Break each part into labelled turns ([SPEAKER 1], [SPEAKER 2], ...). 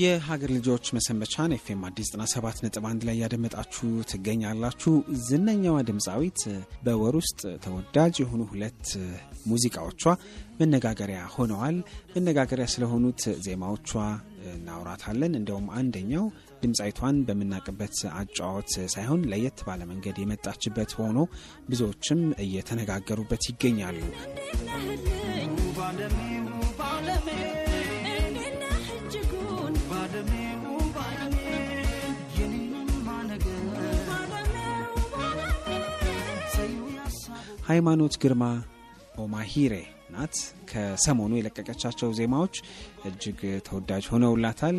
[SPEAKER 1] የሀገር ልጆች መሰንበቻን ኤፍኤም አዲስ 97 ነጥብ 1 ላይ ያደመጣችሁ ትገኛላችሁ። ዝነኛዋ ድምፃዊት በወር ውስጥ ተወዳጅ የሆኑ ሁለት ሙዚቃዎቿ መነጋገሪያ ሆነዋል። መነጋገሪያ ስለሆኑት ዜማዎቿ እናውራታለን። እንደውም አንደኛው ድምፃዊቷን በምናቅበት አጫወት ሳይሆን ለየት ባለ መንገድ የመጣችበት ሆኖ ብዙዎችም እየተነጋገሩበት ይገኛሉ። ሃይማኖት ግርማ ኦማሂሬ ናት። ከሰሞኑ የለቀቀቻቸው ዜማዎች እጅግ ተወዳጅ ሆነውላታል።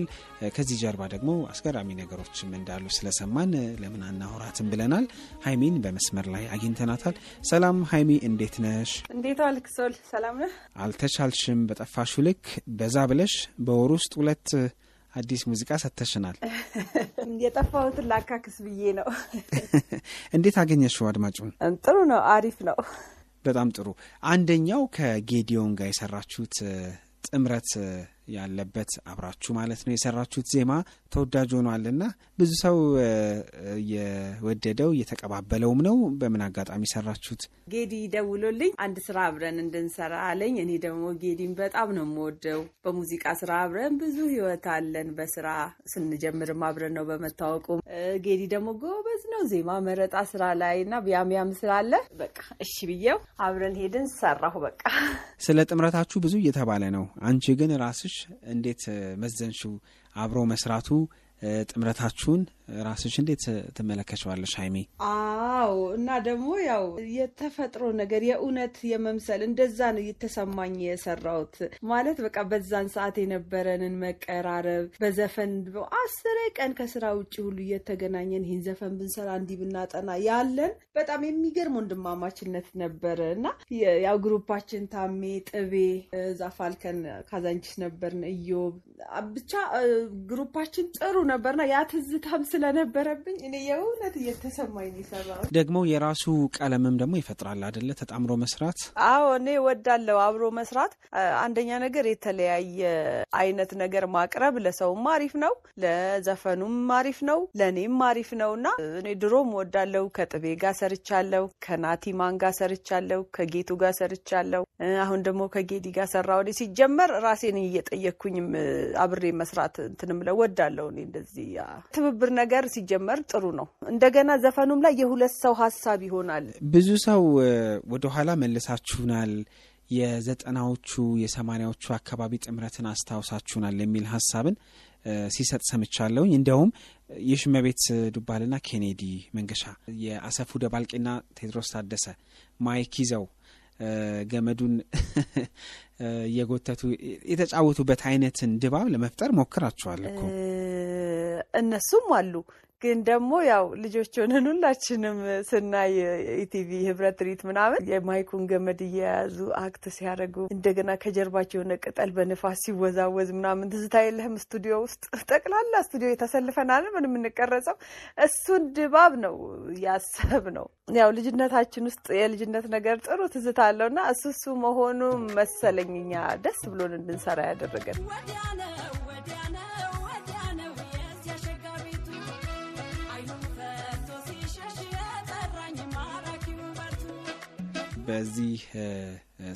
[SPEAKER 1] ከዚህ ጀርባ ደግሞ አስገራሚ ነገሮችም እንዳሉ ስለሰማን ለምን አናወራትም ብለናል። ሀይሚን በመስመር ላይ አግኝተናታል። ሰላም ሀይሚ፣ እንዴት ነሽ?
[SPEAKER 2] እንዴት ዋልክ? ሶል ሰላም ነህ?
[SPEAKER 1] አልተቻልሽም በጠፋሹ ልክ በዛ ብለሽ በወር ውስጥ ሁለት አዲስ ሙዚቃ ሰጥተሽናል።
[SPEAKER 2] የጠፋሁትን ላካክስ ብዬ ነው።
[SPEAKER 1] እንዴት አገኘሽው? አድማጩን
[SPEAKER 2] ጥሩ ነው፣ አሪፍ
[SPEAKER 1] ነው። በጣም ጥሩ። አንደኛው ከጌዲዮን ጋር የሰራችሁት ጥምረት ያለበት አብራችሁ ማለት ነው የሰራችሁት ዜማ ተወዳጅ ሆኗልና ብዙ ሰው እየወደደው እየተቀባበለውም ነው። በምን አጋጣሚ ሰራችሁት?
[SPEAKER 2] ጌዲ ደውሎልኝ አንድ ስራ አብረን እንድንሰራ አለኝ። እኔ ደግሞ ጌዲን በጣም ነው የምወደው። በሙዚቃ ስራ አብረን ብዙ ህይወት አለን። በስራ ስንጀምርም አብረን ነው በመታወቁ። ጌዲ ደግሞ ጎበዝ ነው ዜማ መረጣ ስራ ላይ እና ቢያምያም አለ በቃ እሺ ብዬው አብረን ሄድን ሰራሁ። በቃ
[SPEAKER 1] ስለ ጥምረታችሁ ብዙ እየተባለ ነው። አንቺ ግን ራስሽ እንዴት መዘንሹ? አብሮ መስራቱ ጥምረታችሁን ራስሽ እንዴት ትመለከችዋለሽ ሀይሜ?
[SPEAKER 2] አዎ እና ደግሞ ያው የተፈጥሮ ነገር የእውነት የመምሰል እንደዛ ነው እየተሰማኝ የሰራሁት ማለት በቃ በዛን ሰዓት የነበረንን መቀራረብ በዘፈን አስር ቀን ከስራ ውጭ ሁሉ እየተገናኘን ይህን ዘፈን ብንሰራ እንዲህ ብናጠና ያለን በጣም የሚገርም ወንድማማችነት ነበረ እና ያው ግሩፓችን ታሜ፣ ጥቤ፣ ፋልከን ካዛንችስ ነበርን፣ እዮ ብቻ ግሩፓችን ጥሩ ነበርና ያ ትዝታም ስለነበረብኝ እኔ የእውነት እየተሰማኝ ይሰራ
[SPEAKER 1] ደግሞ የራሱ ቀለምም ደግሞ ይፈጥራል አደለ? ተጣምሮ መስራት።
[SPEAKER 2] አዎ እኔ ወዳለው አብሮ መስራት። አንደኛ ነገር የተለያየ አይነት ነገር ማቅረብ ለሰውም አሪፍ ነው፣ ለዘፈኑም አሪፍ ነው፣ ለእኔም አሪፍ ነው እና እኔ ድሮም ወዳለው ከጥቤ ጋር ሰርቻለው፣ ማን ጋር ሰርቻለው፣ ከጌቱ ጋር ሰርቻለው፣ አሁን ደግሞ ከጌዲ ጋር ሰራ። ወደ ሲጀመር ራሴን እየጠየኩኝም አብሬ መስራት እንትንም ለወዳለው እኔ እንደዚህ ትብብር ነገር ነገር ሲጀመር ጥሩ ነው። እንደገና ዘፈኑም ላይ የሁለት ሰው ሀሳብ ይሆናል።
[SPEAKER 1] ብዙ ሰው ወደኋላ መልሳችሁናል የዘጠናዎቹ የሰማኒያዎቹ አካባቢ ጥምረትን አስታውሳችሁናል የሚል ሀሳብን ሲሰጥ ሰምቻለሁኝ። እንዲያውም የሽመቤት ዱባልና ኬኔዲ መንገሻ፣ የአሰፉ ደባልቄና ቴድሮስ ታደሰ፣ ማይክ ይዘው ገመዱን እየጎተቱ የተጫወቱበት አይነትን ድባብ ለመፍጠር ሞክራችኋል እኮ
[SPEAKER 2] እነሱም አሉ። ግን ደግሞ ያው ልጆች ሆነን ሁላችንም ስናይ ኢቲቪ ህብረት ሪት ምናምን የማይኩን ገመድ እየያዙ አክት ሲያደርጉ እንደገና ከጀርባቸው የሆነ ቅጠል በንፋስ ሲወዛወዝ ምናምን ትዝታ የለህም? ስቱዲዮ ውስጥ ጠቅላላ ስቱዲዮ የተሰልፈናል። ምን የምንቀረጸው እሱን ድባብ ነው ያሰብ ነው። ያው ልጅነታችን ውስጥ የልጅነት ነገር ጥሩ ትዝታ አለው አለውና እሱ እሱ መሆኑ መሰለኝ እኛ ደስ ብሎን እንድንሰራ ያደረገን
[SPEAKER 1] በዚህ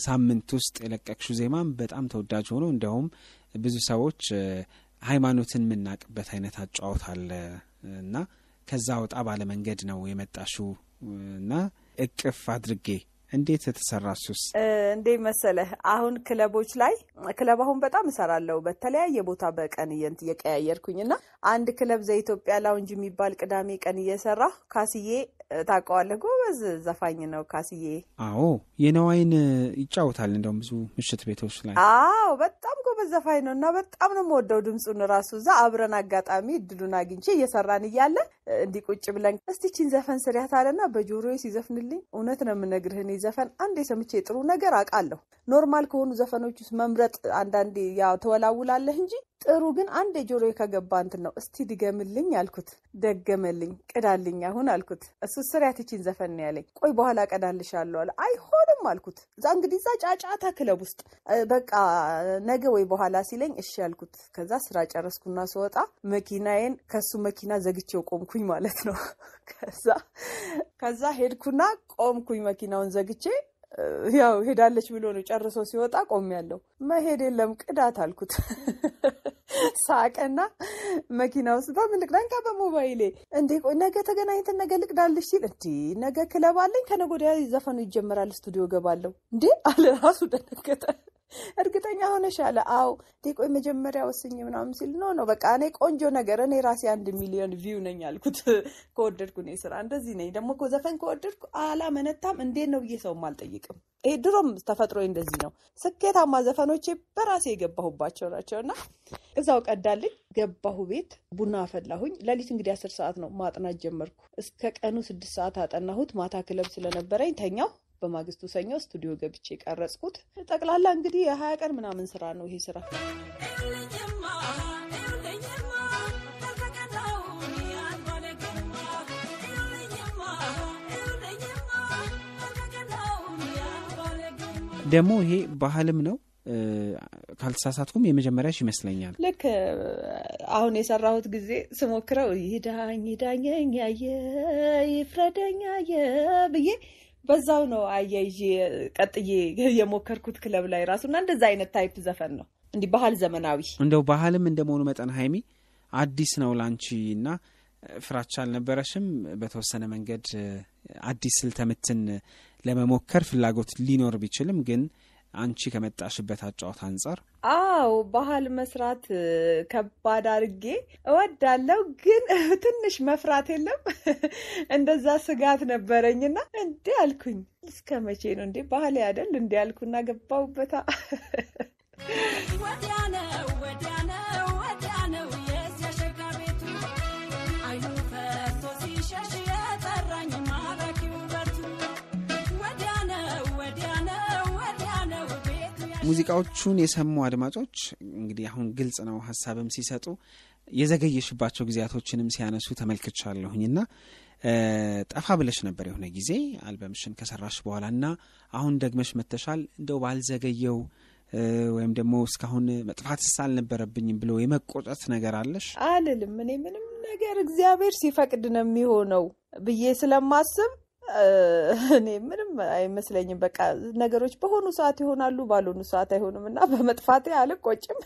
[SPEAKER 1] ሳምንት ውስጥ የለቀቅሹ ዜማም በጣም ተወዳጅ ሆኖ እንዲያውም ብዙ ሰዎች ሃይማኖትን የምናቅበት አይነት አጫወት አለ እና ከዛ ወጣ ባለመንገድ ነው የመጣሹ እና እቅፍ አድርጌ እንዴት የተሰራ ሱስ
[SPEAKER 2] እንዴ መሰለህ፣ አሁን ክለቦች ላይ ክለብ አሁን በጣም እሰራለሁ በተለያየ ቦታ በቀን እየቀያየርኩኝ እና አንድ ክለብ ዘኢትዮጵያ ላውንጅ የሚባል ቅዳሜ ቀን እየሰራ ካስዬ ታውቀዋለህ? ጎበዝ ዘፋኝ ነው ካስዬ።
[SPEAKER 1] አዎ የነዋይን ይጫወታል። እንደውም ብዙ ምሽት ቤቶች ላይ
[SPEAKER 2] አዎ፣ በጣም ጎበዝ ዘፋኝ ነው እና በጣም ነው የምወደው ድምፁን ራሱ። እዛ አብረን አጋጣሚ እድሉን አግኝቼ እየሰራን እያለ እንዲቁጭ ብለን እስቲችን ዘፈን ስሪያት አለና ሲዘፍንልኝ እውነት ነው የምነግርህን ዘፈን አንዴ ሰምቼ ጥሩ ነገር አውቃለሁ። ኖርማል ከሆኑ ዘፈኖች ውስጥ መምረጥ አንዳንዴ ያው ተወላውላለህ እንጂ ጥሩ ግን አንድ የጆሮ ከገባ እንትን ነው። እስቲ ድገምልኝ አልኩት። ደገመልኝ። ቅዳልኝ አሁን አልኩት። እሱ ስር ያትቺን ዘፈን ያለኝ። ቆይ በኋላ ቀዳልሻለሁ አለ። አይሆንም አልኩት። እዛ እንግዲህ እዛ ጫጫታ ክለብ ውስጥ በቃ ነገ ወይ በኋላ ሲለኝ እሺ አልኩት። ከዛ ስራ ጨረስኩና ስወጣ መኪናዬን ከሱ መኪና ዘግቼው ቆምኩኝ ማለት ነው። ከዛ ከዛ ሄድኩና ቆምኩኝ መኪናውን ዘግቼ ያው ሄዳለች ብሎ ነው ጨርሶ ሲወጣ ቆም ያለው መሄድ የለም ቅዳት አልኩት። ሳቀና መኪና ውስጥ በምን ልቅዳ በሞባይሌ እንዴ ነገ ተገናኝተን ነገ ልቅዳልሽ ሲል እንዲ ነገ ክለብ አለኝ ከነገ ወዲያ ዘፈኑ ይጀመራል ስቱዲዮ ገባለሁ እንዴ አለ። ራሱ ደነገጠ። እርግጠኛ ሆነሽ አለ። አዎ ዴቆ መጀመሪያ ወስኝ ምናምን ሲል ኖ ነው በቃ እኔ ቆንጆ ነገር እኔ ራሴ አንድ ሚሊዮን ቪው ነኝ አልኩት። ከወደድኩ እኔ ስራ እንደዚህ ነኝ። ደግሞ እኮ ዘፈን ከወደድኩ አላመነታም። እንዴት ነው ብዬ ሰውም አልጠይቅም። ይሄ ድሮም ተፈጥሮ እንደዚህ ነው። ስኬታማ ዘፈኖቼ በራሴ የገባሁባቸው ናቸው። እና እዛው ቀዳልኝ ገባሁ ቤት ቡና አፈላሁኝ። ሌሊት እንግዲህ አስር ሰዓት ነው ማጥናት ጀመርኩ። እስከ ቀኑ ስድስት ሰዓት አጠናሁት። ማታ ክለብ ስለነበረኝ ተኛው። በማግስቱ ሰኞ ስቱዲዮ ገብቼ የቀረጽኩት ጠቅላላ እንግዲህ የሀያ ቀን ምናምን ስራ ነው ይሄ ስራ።
[SPEAKER 1] ደግሞ ይሄ ባህልም ነው ካልተሳሳትኩም የመጀመሪያሽ ይመስለኛል።
[SPEAKER 2] ልክ አሁን የሰራሁት ጊዜ ስሞክረው ይዳኝ ይዳኘኝ ያየ ይፍረደኛ የ ብዬ በዛው ነው አያይዤ ቀጥዬ የሞከርኩት ክለብ ላይ ራሱ እና እንደዛ አይነት ታይፕ ዘፈን ነው እንዲህ ባህል ዘመናዊ
[SPEAKER 1] እንደው ባህልም እንደመሆኑ መጠን ሀይሚ አዲስ ነው ላንቺ እና ፍራቻ አልነበረሽም? በተወሰነ መንገድ አዲስ ስልተምትን ለመሞከር ፍላጎት ሊኖር ቢችልም ግን አንቺ ከመጣሽበት አጫወት አንጻር?
[SPEAKER 2] አዎ ባህል መስራት ከባድ አድርጌ እወዳለሁ፣ ግን ትንሽ መፍራት የለም እንደዛ ስጋት ነበረኝና እንዲህ አልኩኝ። እስከ መቼ ነው እንዴ ባህል ያደል እንዲ አልኩና ገባውበታ
[SPEAKER 1] ሙዚቃዎቹን የሰሙ አድማጮች እንግዲህ አሁን ግልጽ ነው ሀሳብም ሲሰጡ የዘገየሽባቸው ጊዜያቶችንም ሲያነሱ ተመልክቻለሁኝ ና ጠፋ ብለሽ ነበር የሆነ ጊዜ አልበምሽን ከሰራሽ በኋላ ና አሁን ደግመሽ መተሻል እንደው ባልዘገየው ወይም ደግሞ እስካሁን መጥፋትስ አልነበረብኝም ብሎ የመቆጨት ነገር አለሽ?
[SPEAKER 2] አልልም። እኔ ምንም ነገር እግዚአብሔር ሲፈቅድ ነው የሚሆነው ብዬ ስለማስብ እኔ ምንም አይመስለኝም። በቃ ነገሮች በሆኑ ሰዓት ይሆናሉ፣ ባልሆኑ ሰዓት አይሆኑም እና በመጥፋቴ አልቆጭም።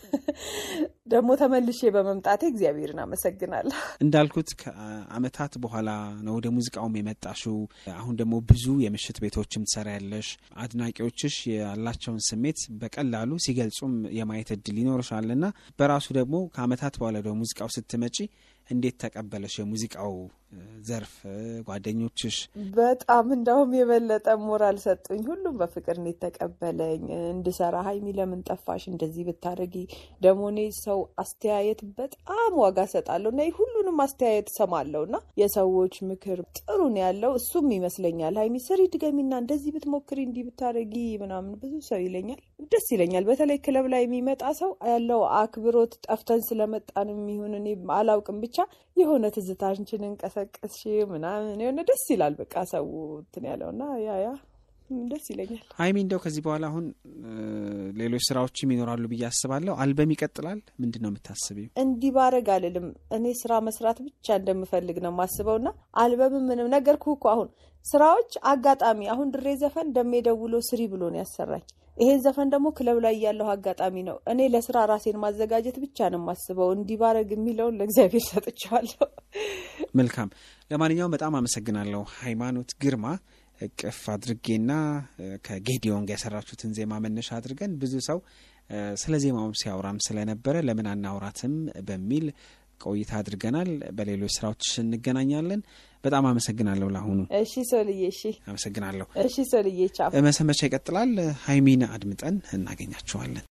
[SPEAKER 2] ደግሞ ተመልሼ በመምጣቴ እግዚአብሔርን አመሰግናለሁ።
[SPEAKER 1] እንዳልኩት ከአመታት በኋላ ነው ወደ ሙዚቃውም የመጣሽው። አሁን ደግሞ ብዙ የምሽት ቤቶችም ትሰሪያለሽ። አድናቂዎችሽ ያላቸውን ስሜት በቀላሉ ሲገልጹም የማየት እድል ይኖርሻል እና በራሱ ደግሞ ከአመታት በኋላ ወደ ሙዚቃው ስትመጪ እንዴት ተቀበለሽ የሙዚቃው ዘርፍ ጓደኞችሽ?
[SPEAKER 2] በጣም እንደውም የበለጠ ሞራል ሰጡኝ። ሁሉም በፍቅር ነው የተቀበለኝ። እንድሰራ ሀይሚ ለምን ጠፋሽ? እንደዚህ ብታደርጊ ደግሞ እኔ ሰው አስተያየት በጣም ዋጋ ሰጣለሁ እና ሁሉንም አስተያየት ሰማለሁ እና የሰዎች ምክር ጥሩ ነው ያለው። እሱም ይመስለኛል ሀይሚ ስሪ ድገሚና እንደዚህ ብትሞክሪ እንዲህ ብታደርጊ ምናምን ብዙ ሰው ይለኛል። ደስ ይለኛል። በተለይ ክለብ ላይ የሚመጣ ሰው ያለው አክብሮት ጠፍተን ስለመጣን የሚሆን እኔ አላውቅም ብቻ ብቻ የሆነ ትዝታንችን እንቀሰቀስሽ ምናምን የሆነ ደስ ይላል። በቃ ሰው እንትን ያለውና ያ ያ ደስ ይለኛል።
[SPEAKER 1] ሀይሚ እንደው ከዚህ በኋላ አሁን ሌሎች ስራዎችም ይኖራሉ ብዬ አስባለሁ። አልበም ይቀጥላል። ምንድን ነው የምታስቢው?
[SPEAKER 2] እንዲህ ባረግ አልልም። እኔ ስራ መስራት ብቻ እንደምፈልግ ነው የማስበው ና አልበም ምንም ነገርኩህ እኮ አሁን ስራዎች አጋጣሚ አሁን ድሬ ዘፈን ደሜ ደውሎ ስሪ ብሎ ነው ያሰራኝ ይሄን ዘፈን ደግሞ ክለብ ላይ ያለው አጋጣሚ ነው። እኔ ለስራ ራሴን ማዘጋጀት ብቻ ነው የማስበው። እንዲባረግ የሚለውን ለእግዚአብሔር ሰጥቼዋለሁ።
[SPEAKER 1] መልካም። ለማንኛውም በጣም አመሰግናለሁ ሃይማኖት ግርማ። እቅፍ አድርጌና ከጌዲዮን ጋር የሰራችሁትን ዜማ መነሻ አድርገን ብዙ ሰው ስለ ዜማውም ሲያወራም ስለነበረ ለምን አናውራትም በሚል ቆይታ አድርገናል። በሌሎች ስራዎች እንገናኛለን። በጣም አመሰግናለሁ። ለአሁኑ
[SPEAKER 2] እሺ ሰልዬ፣ እሺ አመሰግናለሁ። እሺ ሰልዬ፣
[SPEAKER 1] መሰንበቻ ይቀጥላል። ሀይሚን አድምጠን እናገኛችኋለን።